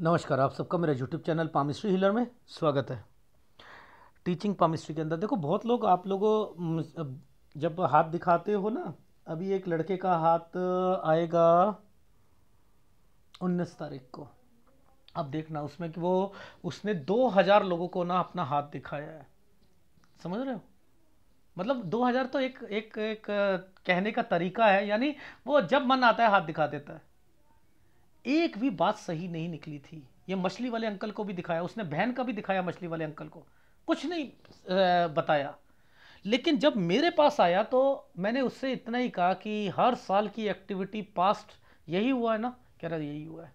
नमस्कार आप सबका मेरा यूट्यूब चैनल पामिस्ट्री हिलर में स्वागत है टीचिंग पामिस्ट्री के अंदर देखो बहुत लोग आप लोगों जब हाथ दिखाते हो ना अभी एक लड़के का हाथ आएगा उन्नीस तारीख को अब देखना उसमें कि वो उसने दो हज़ार लोगों को ना अपना हाथ दिखाया है समझ रहे हो मतलब दो हज़ार तो एक एक एक कहने का तरीका है यानी वो जब मन आता है हाथ दिखा देता है एक भी बात सही नहीं निकली थी ये मछली वाले अंकल को भी दिखाया उसने बहन का भी दिखाया मछली वाले अंकल को कुछ नहीं बताया लेकिन जब मेरे पास आया तो मैंने उससे इतना ही कहा कि हर साल की एक्टिविटी पास्ट यही हुआ है ना कह रहा यही हुआ है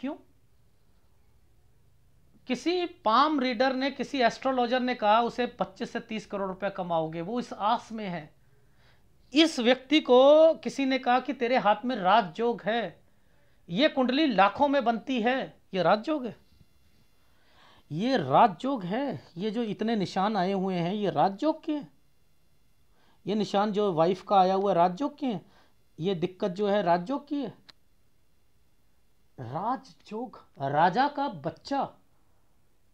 क्यों किसी पाम रीडर ने किसी एस्ट्रोलॉजर ने कहा उसे 25 से 30 करोड़ रुपया कमाओगे वो इस आस में है इस व्यक्ति को किसी ने कहा कि तेरे हाथ में राजयोग है ये कुंडली लाखों में बनती है ये राजयोग है ये राजयोग है ये जो इतने निशान आए हुए हैं ये राजयोग के ये निशान जो वाइफ का आया हुआ है राजयोग के हैं ये दिक्कत जो है राजयोग की है राजयोग राजा का बच्चा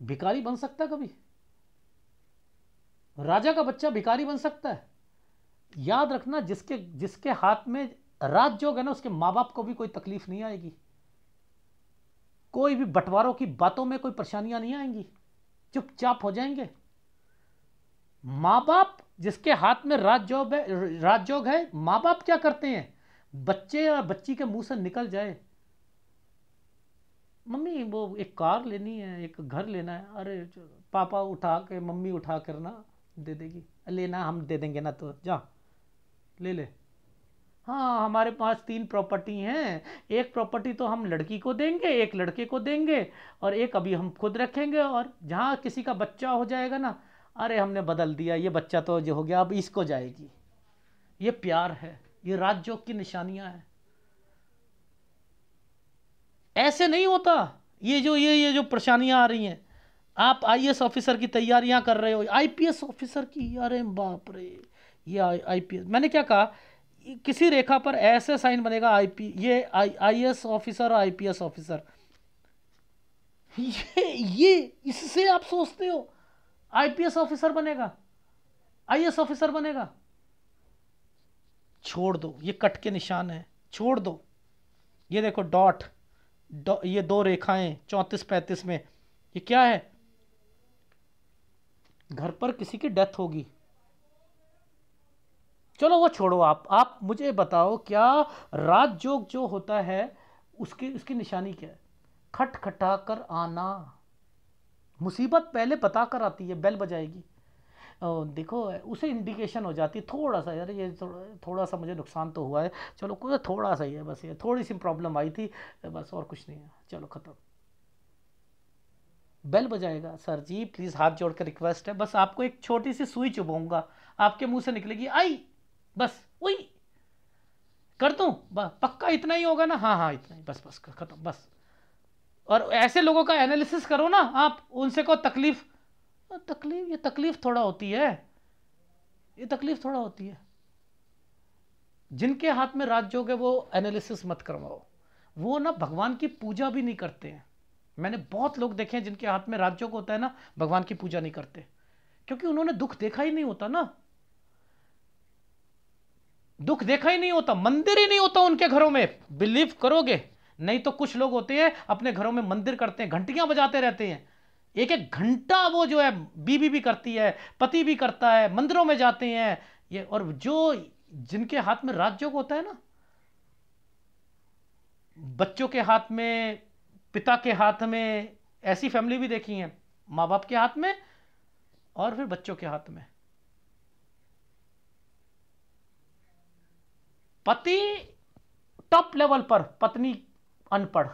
भिकारी बन सकता कभी राजा का बच्चा भिकारी बन सकता है याद रखना जिसके जिसके हाथ में जो है ना उसके माँ बाप को भी कोई तकलीफ नहीं आएगी कोई भी बंटवारों की बातों में कोई परेशानियां नहीं आएंगी चुपचाप हो जाएंगे माँ बाप जिसके हाथ में राजयोग है राजयोग है माँ बाप क्या करते हैं बच्चे या बच्ची के मुंह से निकल जाए मम्मी वो एक कार लेनी है एक घर लेना है अरे पापा उठा के मम्मी उठा कर ना दे देगी लेना हम दे देंगे ना तो जा ले ले हाँ हमारे पास तीन प्रॉपर्टी हैं एक प्रॉपर्टी तो हम लड़की को देंगे एक लड़के को देंगे और एक अभी हम खुद रखेंगे और जहाँ किसी का बच्चा हो जाएगा ना अरे हमने बदल दिया ये बच्चा तो जो हो गया अब इसको जाएगी ये प्यार है ये राजयोग की निशानियां हैं ऐसे नहीं होता ये जो ये ये जो परेशानियां आ रही हैं आप आई ऑफिसर की तैयारियां कर रहे हो आई ऑफिसर की अरे बाप रे ये आई मैंने क्या कहा किसी रेखा पर ऐसे साइन बनेगा आईपी ये आईएएस ऑफिसर और आईपीएस ऑफिसर ये ये इससे आप सोचते हो आईपीएस ऑफिसर बनेगा आईएएस ऑफिसर बनेगा छोड़ दो ये कट के निशान है छोड़ दो ये देखो डॉट ये दो रेखाएं चौंतीस पैंतीस में ये क्या है घर पर किसी की डेथ होगी चलो वो छोड़ो आप आप मुझे बताओ क्या रात जोग जो होता है उसकी उसकी निशानी क्या है खट खटा कर आना मुसीबत पहले बता कर आती है बेल बजाएगी देखो उसे इंडिकेशन हो जाती है थोड़ा सा यार ये थोड़ा सा मुझे नुकसान तो हुआ है चलो कुछ थोड़ा सा ही है बस ये थोड़ी सी प्रॉब्लम आई थी बस और कुछ नहीं है चलो ख़त्म बेल बजाएगा सर जी प्लीज़ हाथ जोड़ कर रिक्वेस्ट है बस आपको एक छोटी सी सुई चुभाऊंगा आपके मुंह से निकलेगी आई बस वही कर दूँ पक्का इतना ही होगा ना हाँ हाँ इतना ही बस बस खत्म बस और ऐसे लोगों का एनालिसिस करो ना आप उनसे को तकलीफ तकलीफ ये तकलीफ थोड़ा होती है ये तकलीफ थोड़ा होती है जिनके हाथ में राज्योग है वो एनालिसिस मत करवाओ वो ना भगवान की पूजा भी नहीं करते हैं मैंने बहुत लोग देखे हैं जिनके हाथ में राज्योग होता है ना भगवान की पूजा नहीं करते क्योंकि उन्होंने दुख देखा ही नहीं होता ना दुख देखा ही नहीं होता मंदिर ही नहीं होता उनके घरों में बिलीव करोगे नहीं तो कुछ लोग होते हैं अपने घरों में मंदिर करते हैं घंटियां बजाते रहते हैं एक एक घंटा वो जो है बीबी भी करती है पति भी करता है मंदिरों में जाते हैं ये और जो जिनके हाथ में राजयोग होता है ना बच्चों के हाथ में पिता के हाथ में ऐसी फैमिली भी देखी है माँ बाप के हाथ में और फिर बच्चों के हाथ में पति टॉप लेवल पर पत्नी अनपढ़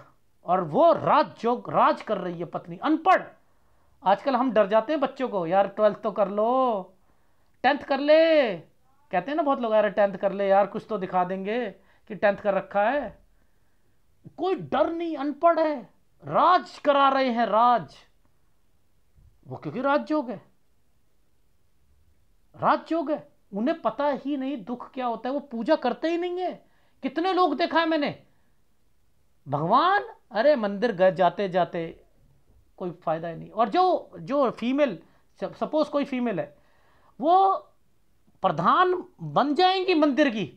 और वो राज जो राज कर रही है पत्नी अनपढ़ आजकल हम डर जाते हैं बच्चों को यार ट्वेल्थ तो कर लो टेंथ कर ले कहते हैं ना बहुत लोग यार टेंथ कर ले यार कुछ तो दिखा देंगे कि टेंथ कर रखा है कोई डर नहीं अनपढ़ है राज करा रहे हैं राज वो क्योंकि राजयोग है राजयोग है उन्हें पता ही नहीं दुख क्या होता है वो पूजा करते ही नहीं है कितने लोग देखा है मैंने भगवान अरे मंदिर गए जाते जाते कोई फायदा ही नहीं और जो जो फीमेल सपोज कोई फीमेल है वो प्रधान बन जाएंगी मंदिर की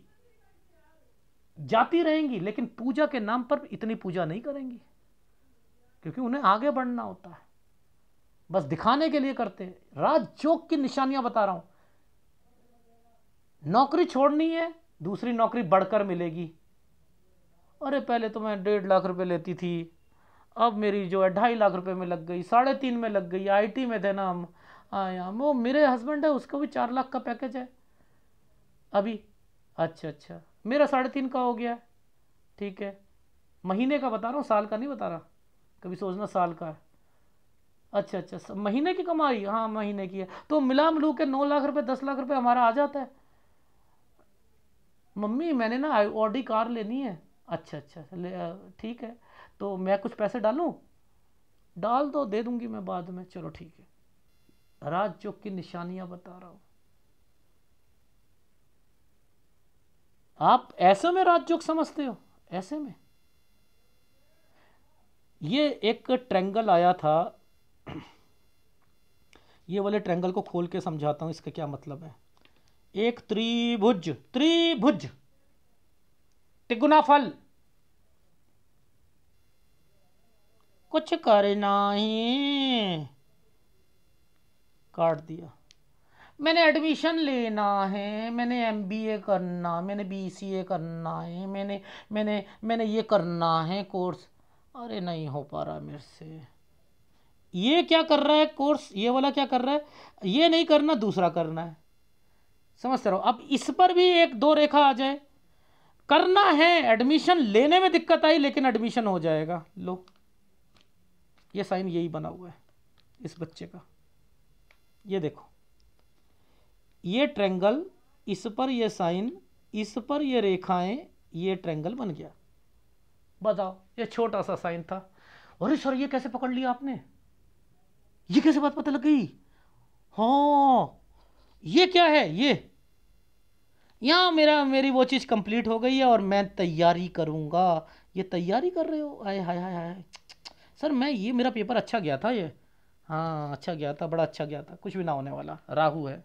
जाती रहेंगी लेकिन पूजा के नाम पर इतनी पूजा नहीं करेंगी क्योंकि उन्हें आगे बढ़ना होता है बस दिखाने के लिए करते हैं राज जोग की निशानियां बता रहा हूं नौकरी छोड़नी है दूसरी नौकरी बढ़कर मिलेगी अरे पहले तो मैं डेढ़ लाख रुपए लेती थी अब मेरी जो है ढाई लाख रुपए में लग गई साढ़े तीन में लग गई आईटी में थे ना हम आया हाँ वो मेरे हस्बैंड है उसका भी चार लाख का पैकेज है अभी अच्छा अच्छा मेरा साढ़े तीन का हो गया है ठीक है महीने का बता रहा हूँ साल का नहीं बता रहा कभी सोचना साल का है अच्छा अच्छा महीने की कमाई हाँ महीने की है तो मिला मिलू के नौ लाख रुपये दस लाख रुपये हमारा आ जाता है मम्मी मैंने ना ऑडी कार लेनी है अच्छा अच्छा ठीक है तो मैं कुछ पैसे डालूँ डाल दो तो दे दूंगी मैं बाद में चलो ठीक है राज चौक की निशानियां बता रहा हूँ आप ऐसे में राज चौक समझते हो ऐसे में ये एक ट्रेंगल आया था ये वाले ट्रेंगल को खोल के समझाता हूँ इसका क्या मतलब है एक त्रिभुज त्रिभुज त्रिगुनाफल कुछ करना ही काट दिया मैंने एडमिशन लेना है मैंने एम बी ए करना मैंने बी सी ए करना है मैंने मैंने मैंने ये करना है कोर्स अरे नहीं हो पा रहा मेरे से ये क्या कर रहा है कोर्स ये वाला क्या कर रहा है ये नहीं करना दूसरा करना है समझते रहो अब इस पर भी एक दो रेखा आ जाए करना है एडमिशन लेने में दिक्कत आई लेकिन एडमिशन हो जाएगा लो ये साइन यही बना हुआ है इस बच्चे का ये देखो ये ट्रेंगल इस पर ये साइन इस पर ये रेखाएं ये ट्रेंगल बन गया बताओ ये छोटा सा साइन था अरे सर ये कैसे पकड़ लिया आपने ये कैसे बात पता लग गई हाँ ये क्या है ये यहाँ मेरा मेरी वो चीज़ कंप्लीट हो गई है और मैं तैयारी करूँगा ये तैयारी कर रहे हो आए हाय हाय हाय सर मैं ये मेरा पेपर अच्छा गया था ये हाँ अच्छा गया था बड़ा अच्छा गया था कुछ भी ना होने वाला राहु है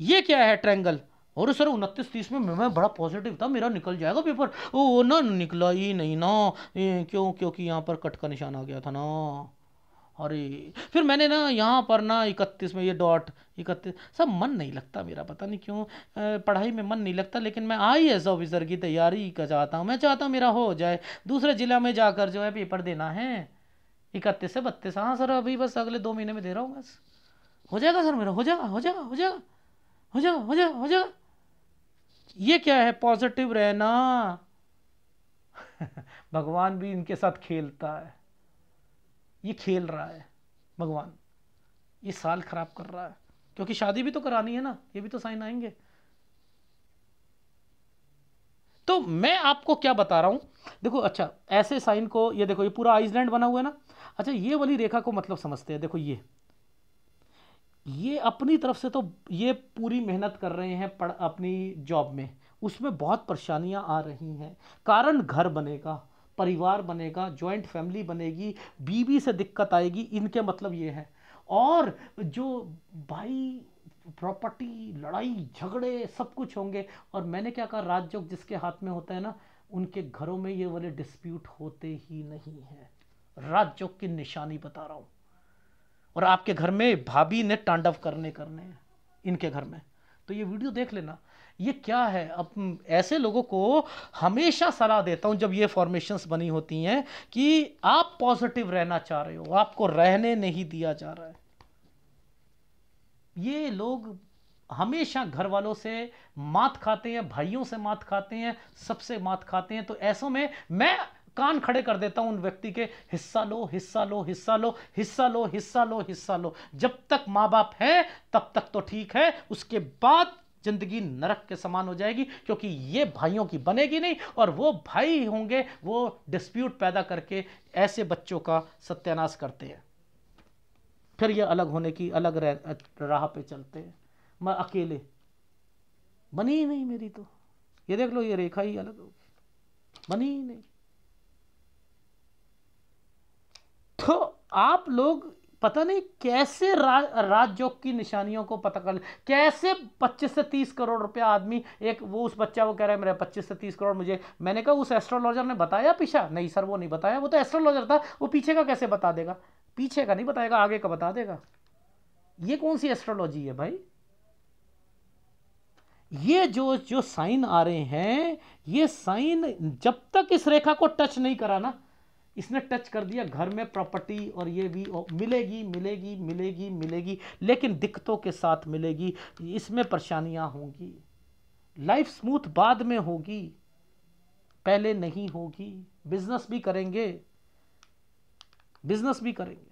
ये क्या है ट्रैंगल और सर उनतीस तीस में मैं बड़ा पॉजिटिव था मेरा निकल जाएगा पेपर ओ ना निकला ही नहीं ना क्यों क्योंकि यहाँ पर कट का निशान आ गया था ना अरे फिर मैंने ना यहाँ पर ना इकतीस में ये डॉट इकतीस सब मन नहीं लगता मेरा पता नहीं क्यों पढ़ाई में मन नहीं लगता लेकिन मैं आई एस ऑफिसर की तैयारी का चाहता हूँ मैं चाहता हूँ मेरा हो जाए दूसरे ज़िला में जाकर जो है पेपर देना है इकतीस से बत्तीस हाँ सर अभी बस अगले दो महीने में दे रहा हूँ बस हो जाएगा सर मेरा हो जाएगा हो जाएगा हो जाएगा हो जाएगा हो जाएगा हो जाएगा ये क्या है पॉजिटिव रहना भगवान भी इनके साथ खेलता है ये खेल रहा है भगवान ये साल खराब कर रहा है क्योंकि शादी भी तो करानी है ना ये भी तो साइन आएंगे तो मैं आपको क्या बता रहा हूं देखो अच्छा ऐसे साइन को ये देखो ये पूरा आइसलैंड बना हुआ है ना अच्छा ये वाली रेखा को मतलब समझते हैं देखो ये ये अपनी तरफ से तो ये पूरी मेहनत कर रहे हैं पढ़ अपनी जॉब में उसमें बहुत परेशानियां आ रही हैं कारण घर बनेगा परिवार बनेगा ज्वाइंट फैमिली बनेगी बीवी से दिक्कत आएगी इनके मतलब ये है और जो भाई प्रॉपर्टी लड़ाई झगड़े सब कुछ होंगे और मैंने क्या कहा राजयोग जिसके हाथ में होता है ना उनके घरों में ये वाले डिस्प्यूट होते ही नहीं है राजयोग की निशानी बता रहा हूँ और आपके घर में भाभी ने तांडव करने करने हैं इनके घर में तो ये वीडियो देख लेना ये क्या है अब ऐसे लोगों को हमेशा सलाह देता हूँ जब ये फॉर्मेशंस बनी होती हैं कि आप पॉजिटिव रहना चाह रहे हो आपको रहने नहीं दिया जा रहा है ये लोग हमेशा घर वालों से मात खाते हैं भाइयों से मात खाते हैं सबसे मात खाते हैं तो ऐसों में मैं कान खड़े कर देता हूं उन व्यक्ति के हिस्सा लो हिस्सा लो हिस्सा लो हिस्सा लो हिस्सा लो हिस्सा लो जब तक माँ बाप है तब तक तो ठीक है उसके बाद जिंदगी नरक के समान हो जाएगी क्योंकि ये भाइयों की बनेगी नहीं और वो भाई होंगे वो डिस्प्यूट पैदा करके ऐसे बच्चों का सत्यानाश करते हैं फिर ये अलग होने की अलग राह पे चलते हैं मैं अकेले बनी ही नहीं मेरी तो ये देख लो ये रेखा ही अलग होगी बनी ही नहीं तो आप लोग पता नहीं कैसे रा, राजयोग की निशानियों को पता कर कैसे 25 से 30 करोड़ रुपया आदमी एक वो उस बच्चा वो कह रहा है मेरा 25 से 30 करोड़ मुझे मैंने कहा उस एस्ट्रोलॉजर ने बताया पीछा नहीं सर वो नहीं बताया वो तो एस्ट्रोलॉजर था वो पीछे का कैसे बता देगा पीछे का नहीं बताएगा आगे का बता देगा ये कौन सी एस्ट्रोलॉजी है भाई ये जो जो साइन आ रहे हैं ये साइन जब तक इस रेखा को टच नहीं करा ना इसने टच कर दिया घर में प्रॉपर्टी और ये भी और मिलेगी मिलेगी मिलेगी मिलेगी लेकिन दिक्कतों के साथ मिलेगी इसमें परेशानियां होंगी लाइफ स्मूथ बाद में होगी पहले नहीं होगी बिजनेस भी करेंगे बिजनेस भी करेंगे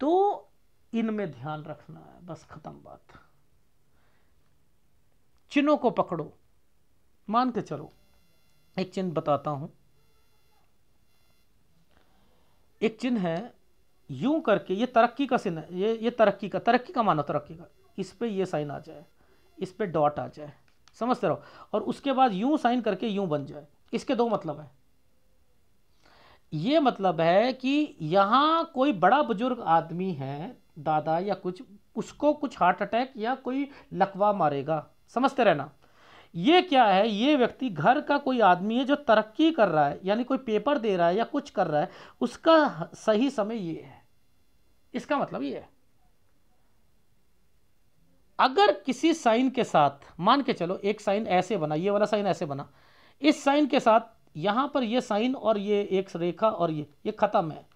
तो इनमें ध्यान रखना है बस खत्म बात चिन्हों को पकड़ो मान के चलो एक चिन्ह बताता हूं एक चिन्ह है यूं करके ये तरक्की का चिन्ह ये ये तरक्की का तरक्की का मानो तरक्की का इस पर ये साइन आ जाए इस पर डॉट आ जाए समझते रहो और उसके बाद यूं साइन करके यूं बन जाए इसके दो मतलब है ये मतलब है कि यहाँ कोई बड़ा बुजुर्ग आदमी है दादा या कुछ उसको कुछ हार्ट अटैक या कोई लकवा मारेगा समझते रहना ये क्या है ये व्यक्ति घर का कोई आदमी है जो तरक्की कर रहा है यानी कोई पेपर दे रहा है या कुछ कर रहा है उसका सही समय ये है इसका मतलब ये है अगर किसी साइन के साथ मान के चलो एक साइन ऐसे बना ये वाला साइन ऐसे बना इस साइन के साथ यहां पर ये साइन और ये एक रेखा और ये ये ख़त्म है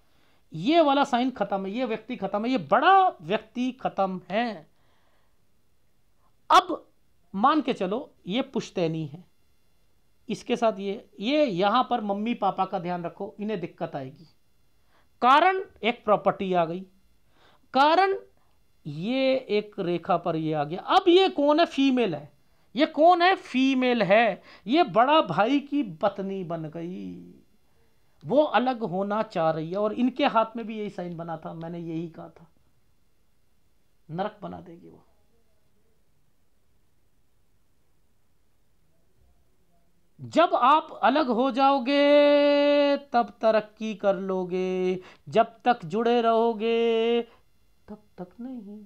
ये वाला साइन ख़त्म है ये व्यक्ति ख़त्म है ये बड़ा व्यक्ति ख़त्म है अब मान के चलो ये पुश्तैनी है इसके साथ ये ये यहां पर मम्मी पापा का ध्यान रखो इन्हें दिक्कत आएगी कारण एक प्रॉपर्टी आ गई कारण ये एक रेखा पर ये आ गया अब ये कौन है फीमेल है ये कौन है फीमेल है ये बड़ा भाई की पत्नी बन गई वो अलग होना चाह रही है और इनके हाथ में भी यही साइन बना था मैंने यही कहा था नरक बना देगी वो जब आप अलग हो जाओगे तब तरक्की कर लोगे जब तक जुड़े रहोगे तब तक नहीं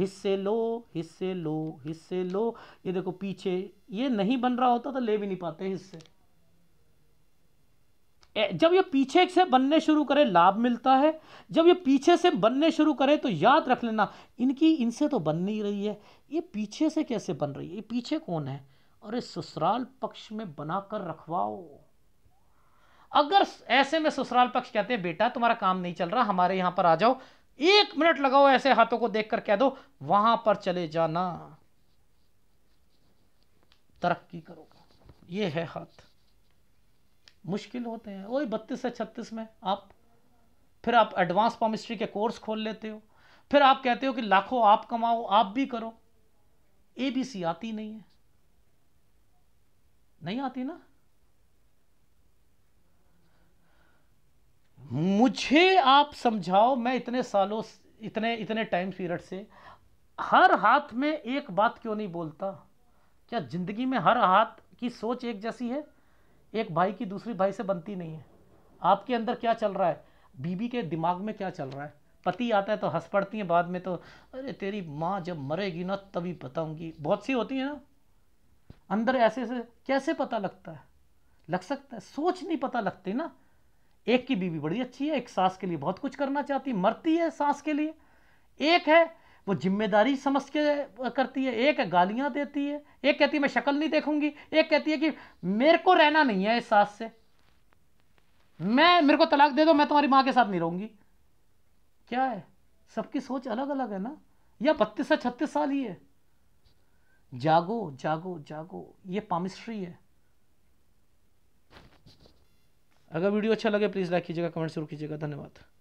हिस्से लो हिस्से लो हिस्से लो ये देखो पीछे ये नहीं बन रहा होता तो ले भी नहीं पाते हिस्से जब ये पीछे से बनने शुरू करे लाभ मिलता है जब ये पीछे से बनने शुरू करे तो याद रख लेना इनकी इनसे तो बन नहीं रही है ये पीछे से कैसे बन रही है ये पीछे कौन है अरे ससुराल पक्ष में बनाकर रखवाओ अगर ऐसे में ससुराल पक्ष कहते हैं बेटा तुम्हारा काम नहीं चल रहा हमारे यहां पर आ जाओ एक मिनट लगाओ ऐसे हाथों को देखकर कह दो वहां पर चले जाना तरक्की करोगे ये है हाथ मुश्किल होते हैं वही बत्तीस से छत्तीस में आप फिर आप एडवांस पॉमिस्ट्री के कोर्स खोल लेते हो फिर आप कहते हो कि लाखों आप कमाओ आप भी करो एबीसी आती नहीं है नहीं आती ना मुझे आप समझाओ मैं इतने सालों इतने इतने टाइम पीरियड से हर हाथ में एक बात क्यों नहीं बोलता क्या जिंदगी में हर हाथ की सोच एक जैसी है एक भाई की दूसरी भाई से बनती नहीं है आपके अंदर क्या चल रहा है बीबी के दिमाग में क्या चल रहा है पति आता है तो हंस पड़ती है बाद में तो अरे तेरी माँ जब मरेगी ना तभी बताऊंगी बहुत सी होती है ना अंदर ऐसे ऐसे कैसे पता लगता है लग सकता है सोच नहीं पता लगती ना एक की बीवी बड़ी अच्छी है एक सास के लिए बहुत कुछ करना चाहती मरती है सास के लिए एक है वो जिम्मेदारी समझ के करती है एक है गालियां देती है एक कहती है मैं शक्ल नहीं देखूंगी एक कहती है कि मेरे को रहना नहीं है इस सास से मैं मेरे को तलाक दे दो मैं तुम्हारी माँ के साथ नहीं रहूंगी क्या है सबकी सोच अलग अलग है ना या बत्तीस से छत्तीस साल ही है जागो जागो जागो ये पामिस्ट्री है अगर वीडियो अच्छा लगे प्लीज़ लाइक कीजिएगा कमेंट जरूर कीजिएगा धन्यवाद